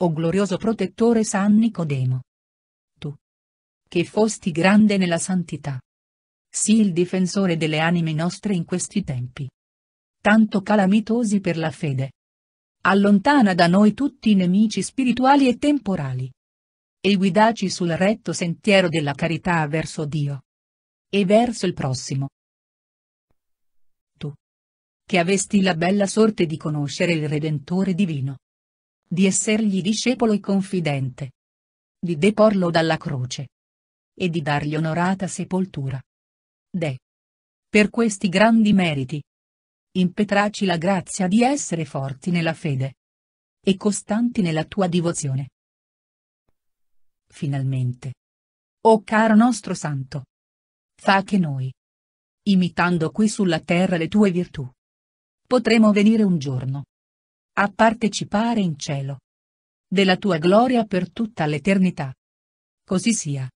o glorioso protettore San Nicodemo. Tu. Che fosti grande nella santità. Sii il difensore delle anime nostre in questi tempi. Tanto calamitosi per la fede. Allontana da noi tutti i nemici spirituali e temporali. E guidaci sul retto sentiero della carità verso Dio. E verso il prossimo. Tu. Che avesti la bella sorte di conoscere il Redentore divino di essergli discepolo e confidente, di deporlo dalla croce e di dargli onorata sepoltura. De. Per questi grandi meriti. Impetraci la grazia di essere forti nella fede e costanti nella tua divozione. Finalmente. O caro nostro Santo. Fa che noi, imitando qui sulla terra le tue virtù, potremo venire un giorno a partecipare in cielo della tua gloria per tutta l'eternità. Così sia.